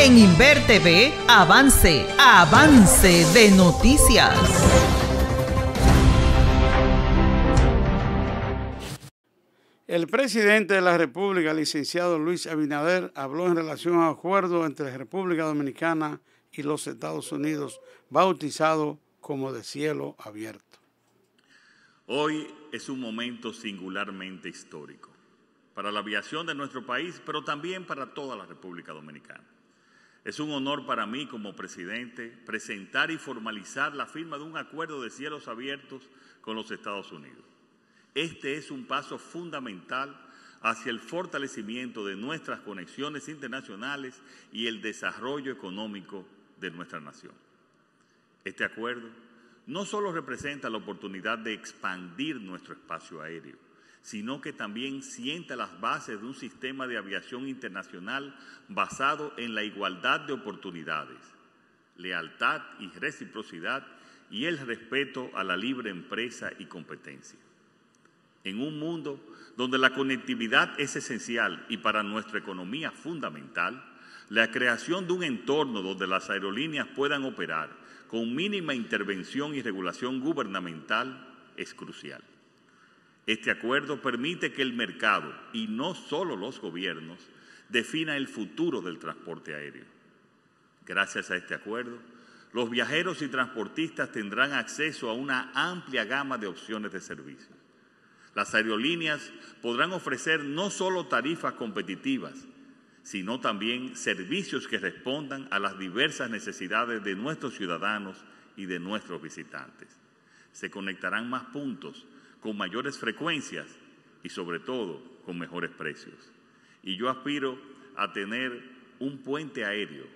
En Inver avance, avance de noticias. El presidente de la República, licenciado Luis Abinader, habló en relación a acuerdo entre la República Dominicana y los Estados Unidos, bautizado como de cielo abierto. Hoy es un momento singularmente histórico para la aviación de nuestro país, pero también para toda la República Dominicana es un honor para mí como presidente presentar y formalizar la firma de un acuerdo de cielos abiertos con los Estados Unidos. Este es un paso fundamental hacia el fortalecimiento de nuestras conexiones internacionales y el desarrollo económico de nuestra nación. Este acuerdo no solo representa la oportunidad de expandir nuestro espacio aéreo, sino que también sienta las bases de un sistema de aviación internacional basado en la igualdad de oportunidades, lealtad y reciprocidad y el respeto a la libre empresa y competencia. En un mundo donde la conectividad es esencial y para nuestra economía fundamental, la creación de un entorno donde las aerolíneas puedan operar con mínima intervención y regulación gubernamental es crucial. Este acuerdo permite que el mercado, y no solo los gobiernos, defina el futuro del transporte aéreo. Gracias a este acuerdo, los viajeros y transportistas tendrán acceso a una amplia gama de opciones de servicio. Las aerolíneas podrán ofrecer no solo tarifas competitivas, sino también servicios que respondan a las diversas necesidades de nuestros ciudadanos y de nuestros visitantes. Se conectarán más puntos con mayores frecuencias y sobre todo con mejores precios. Y yo aspiro a tener un puente aéreo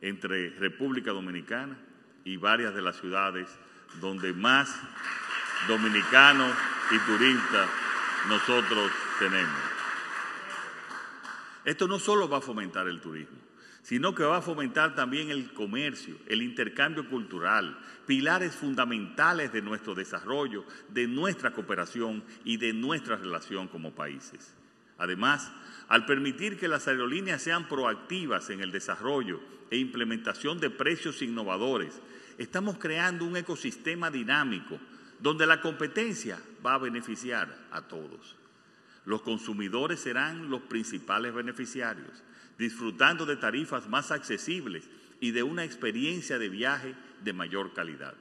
entre República Dominicana y varias de las ciudades donde más dominicanos y turistas nosotros tenemos. Esto no solo va a fomentar el turismo, sino que va a fomentar también el comercio, el intercambio cultural, pilares fundamentales de nuestro desarrollo, de nuestra cooperación y de nuestra relación como países. Además, al permitir que las aerolíneas sean proactivas en el desarrollo e implementación de precios innovadores, estamos creando un ecosistema dinámico donde la competencia va a beneficiar a todos. Los consumidores serán los principales beneficiarios, disfrutando de tarifas más accesibles y de una experiencia de viaje de mayor calidad.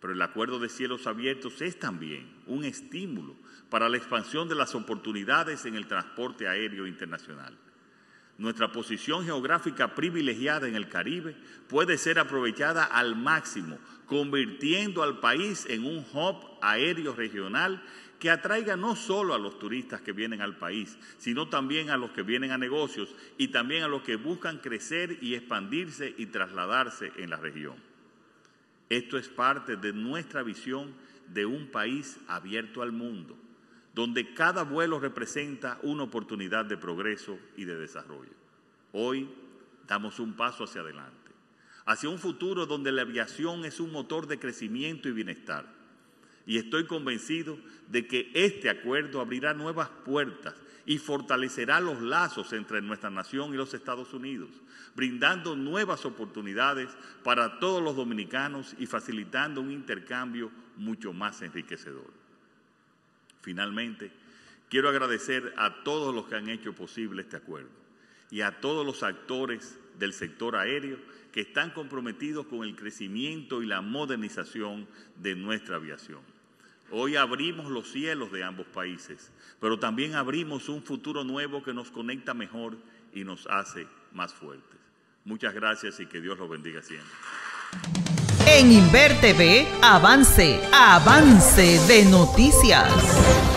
Pero el acuerdo de cielos abiertos es también un estímulo para la expansión de las oportunidades en el transporte aéreo internacional. Nuestra posición geográfica privilegiada en el Caribe puede ser aprovechada al máximo, convirtiendo al país en un hub aéreo regional que atraiga no solo a los turistas que vienen al país, sino también a los que vienen a negocios y también a los que buscan crecer y expandirse y trasladarse en la región. Esto es parte de nuestra visión de un país abierto al mundo, donde cada vuelo representa una oportunidad de progreso y de desarrollo. Hoy damos un paso hacia adelante, hacia un futuro donde la aviación es un motor de crecimiento y bienestar y estoy convencido de que este acuerdo abrirá nuevas puertas y fortalecerá los lazos entre nuestra nación y los Estados Unidos, brindando nuevas oportunidades para todos los dominicanos y facilitando un intercambio mucho más enriquecedor. Finalmente, quiero agradecer a todos los que han hecho posible este acuerdo y a todos los actores del sector aéreo que están comprometidos con el crecimiento y la modernización de nuestra aviación. Hoy abrimos los cielos de ambos países, pero también abrimos un futuro nuevo que nos conecta mejor y nos hace más fuertes. Muchas gracias y que Dios los bendiga siempre. En InverTV, avance, avance de noticias.